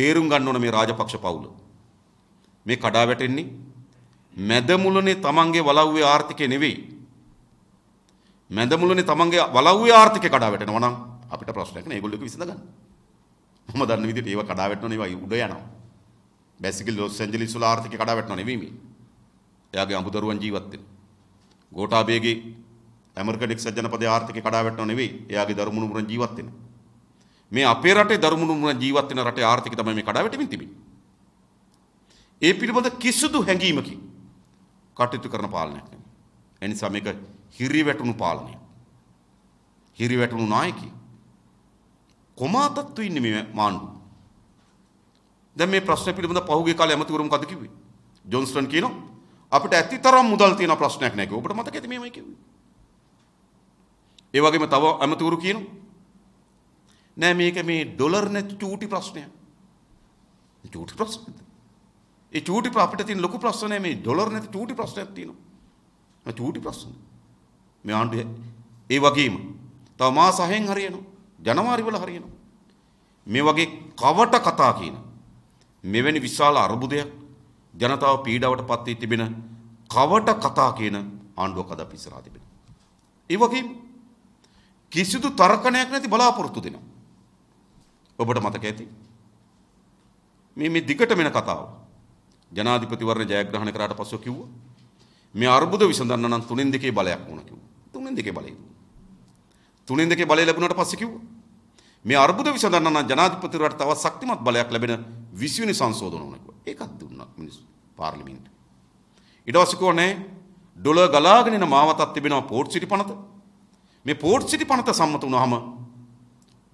තේරුම් ගන්න ඕන මේ රාජපක්ෂ පවුල. මේ කඩා වැටෙන්නේ මැදමුලනේ තමන්ගේ වලව්වේ ආර්ථිකය නෙවෙයි. මැදමුලනේ තමන්ගේ වලව්වේ ආර්ථිකය කඩා වැටෙනවා නම් අපිට ප්‍රශ්නයක් නෑ ඒගොල්ලෝ විසඳ ගන්න. මම දන්න විදිහට ඒවා කඩා වැටෙනවා ඒවා උඩ යනවා. බැසිකලි ලොස් ඇන්ජලිස් වල ආර්ථිකය කඩා වැටෙනවා නෙවෙයි මේ. එයාගේ අමුදරුවන් ජීවත් වෙන. ගෝඨාභයගේ ඇමරිකා එක්සත් ජනපදයේ ආර්ථිකය කඩා වැටෙනවා නෙවෙයි එයාගේ දරුමුණුමුරන් ජීවත් වෙනවා. මේ අපේ රටේ දරුමුණු ජීවත් වෙන රටේ ආර්ථික තමයි මේ කඩාවැටෙමින් තිබෙන්නේ. ඒ පිළිබඳ කිසිදු හැඟීමකින් කටයුතු කරන පාලනයක් නෙමෙයි. එනිසා මේක හිරිවැටුණු පාලනය. හිරිවැටුණු නායකයෙක්. කොමාතත්තු ඉන්නේ මේ මාණ්ඩු. දැන් මේ ප්‍රශ්න පිළිබඳ පහුගිය කාලේ ඇමතිවරු මොකද කිව්වේ? ජොන්ස්ටන් කියනවා අපිට ඇතිතරම් මුදල් තියෙන ප්‍රශ්නයක් නැහැ කිව්වා. ඔබට මතක ඇති මේමයි කිව්වේ. ඒ වගේම තව ඇමතිවරු කියනවා නෑ මේක මේ ඩොලර් නැති චූටි ප්‍රශ්නයක්. චූටි ප්‍රශ්නද? ඒ චූටි අපිට තියෙන ලොකු ප්‍රශ්නය මේ ඩොලර් නැති චූටි ප්‍රශ්නයක් තියෙනවා. චූටි ප්‍රශ්න. මේ ආණ්ඩුවේ ඒ වගේම තව මාස 6න් හරියනවා. ජනවාරි වල හරියනවා. මේ වගේ කවට කතා කියන මෙවැනි විශාල අර්බුදයක් ජනතාව පීඩාවට පත් වී තිබෙන කවට කතා කියන ආණ්ඩුවක් අද අපි ඉස්සරහා තිබෙනවා. ඒ වගේම කිසිදු තර්කණයක් නැති බලාපොරොත්තු දෙනවා. ඔබට මතක ඇති. මේ මේ දිගට මෙන කතාව. ජනාධිපතිවරණ ජයග්‍රහණ කරාට පස්සෙ කිව්වා මේ අර්බුද විසඳන්න නම් තුනෙන් දෙකේ බලයක් ඕන කිව්වා. තුනෙන් දෙකේ බලය තුනෙන් දෙකේ බලය ලැබුණාට පස්සේ කිව්වා මේ අර්බුද විසඳන්න නම් ජනාධිපතිවරට තවත් ශක්තිමත් බලයක් ලැබෙන 20 වෙනි සංශෝධන ඕන කිව්වා. ඒකත් දුන්නා මිනිස්සු පාර්ලිමේන්තුවේ. ඊට පස්සේ කෝනේ ඩොලර් ගලාගෙන එන මාවතක් තිබෙනවා පෝර්ට් සිටි පනත. මේ පෝර්ට් සිටි පනත සම්මත වුණාම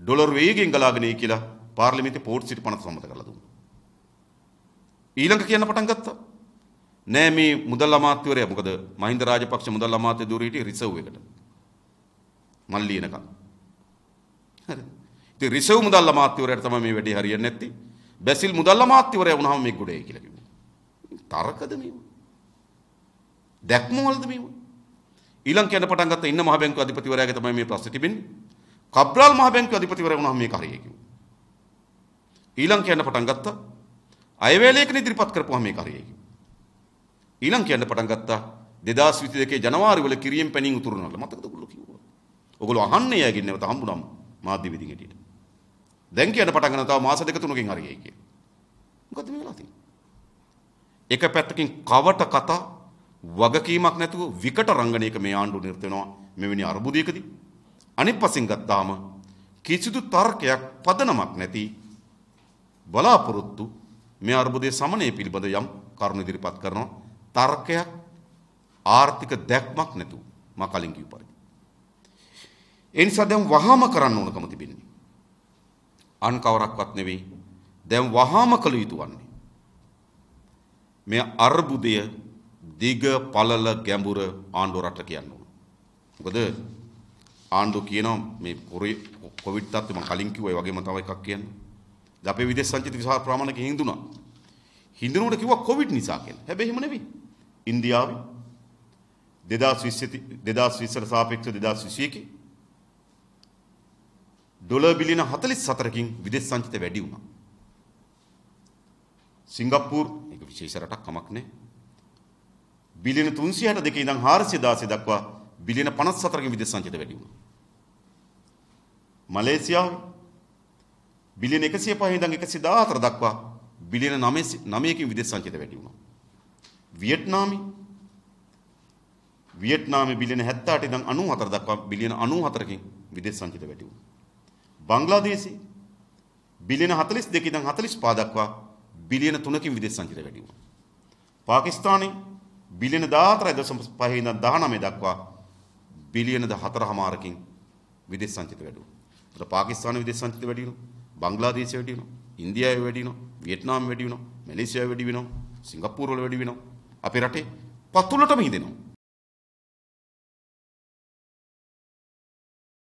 ඩොලර් වේගෙන් ගලාගෙන කියලා පාර්ලිමේන්තේ පෝට් සිට පනත සම්මත කරලා දුන්නා. ඊළඟ කියන්න පටන් ගත්තා. නෑ මේ මුදල් අමාත්‍යවරයා මොකද මහින්ද රාජපක්ෂ මුදල් අමාත්‍ය දූරේ හිටියේ රිසර්ව් එකට. මල් ලියනකම්. හරි. ඉතින් රිසර්ව් මුදල් අමාත්‍යවරයාට තමයි මේ වැඩේ හරියන්නේ නැත්තේ. බැසිල් මුදල් අමාත්‍යවරයා වුණාම මේ ගොඩේ කියලා කිව්වා. තරකද මේව? දැක්මවලද මේව? ඊළඟ කියන පටන් ගත්ත ඉන්න මහ බැංකු අධිපතිවරයාගේ තමයි මේ ප්‍රශ්නේ තිබෙන්නේ. කබ්‍රාල් මහ බැංකුව අධිපතිවරයා වුණාම මේක හරියයි කිව්වා. ඊළඟ කියන්න පටන් ගත්තා අයවැලේකන ඉදිරිපත් කරපුවා මේක හරියයි කිව්වා. ඊළඟ කියන්න පටන් ගත්තා 2022 ජනවාරි වල කිරියෙන් පැනින් උතුරනවල මතකද ඔයගොල්ලෝ කිව්වා. ඔයගොල්ලෝ අහන්නේ යගින් නැවත හම්බුනම මාධ්‍ය විදිහට හිටියට. දැන් කියන්න පටන් ගන්න තව මාස දෙක තුනකින් හරියයි කිය. මොකද්ද මේ වෙලා තියෙන්නේ? එක පැත්තකින් කවට කතා වගකීමක් නැතුව විකට රංගනයක මේ ආණ්ඩුව නිර්ත වෙනවා මෙවැනි අර්බුදයකදී අනිත් පසින් ගත්තාම කිසිදු තර්කයක් පදනමක් නැති බලාපොරොත්තු මේ අර්බුදයේ සමනය පිළිබඳ යම් කරුණු ඉදිරිපත් කරනවා තර්කයක් ආර්ථික දැක්මක් නැතුව මා කලින් කිව්ව පරිදි ඒ නිසා දැන් වහාම කරන්න ඕනකම තිබෙන්නේ අන් කවරක්වත් නෙවෙයි දැන් වහාම කළ යුතු වන්නේ මේ අර්බුදය දිග පළල ගැඹුර ආණ්ඩුව රට කියන්න ඕන මොකද ආණ්ඩුව කියනවා මේ කොරේ කොවිඩ් තත්ත්වය මම කලින් කිව්වා ඒ වගේම තව එකක් කියන්න. දැන් අපේ විදේශ සංචිත විශාල ප්‍රමාණයක හින්දුනා. හින්දුනකට කිව්වා කොවිඩ් නිසා කියලා. හැබැයි එහෙම නෙවෙයි. ඉන්දියාවේ 2020 2020ට සාපේක්ෂව 2021 ඩොලර් බිලියන 44කින් විදේශ සංචිත වැඩි වුණා. සිංගප්පූර් ඒක විශේෂ රටක් කමක් නැහැ. බිලියන 362 ඉඳන් 416 දක්වා බිලියන 54කින් විදේශ සංචාරය වැඩි වුණා. මැලේසියාවේ බිලියන 105 ඉඳන් 114 දක්වා බිලියන 9 9කින් විදේශ සංචාරය වැඩි වුණා. වියට්නාමේ වියට්නාමේ බිලියන 78 ඉඳන් 94 දක්වා බිලියන 94කින් විදේශ සංචාරය වැඩි වුණා. බංග්ලාදේශේ බිලියන 42 ඉඳන් 45 දක්වා බිලියන 3කින් විදේශ සංචාරය වැඩි වුණා. පාකිස්තානයේ බිලියන 14.5 ඉඳන් 19 දක්වා බිලියන 14මාරකින් විදේශ සංචිත වැඩි වුණා. ඒතර පාකිස්තාන විදේශ සංචිත වැඩි වෙනවා. බංග්ලාදේශය වැඩි වෙනවා. ඉන්දියාවේ වැඩි වෙනවා. වියට්නාම් වැඩි වෙනවා. මැලේසියාවේ වැඩි වෙනවා. සිංගප්පූරුවල වැඩි වෙනවා. අපේ රටේ පතුලටම හිදෙනවා.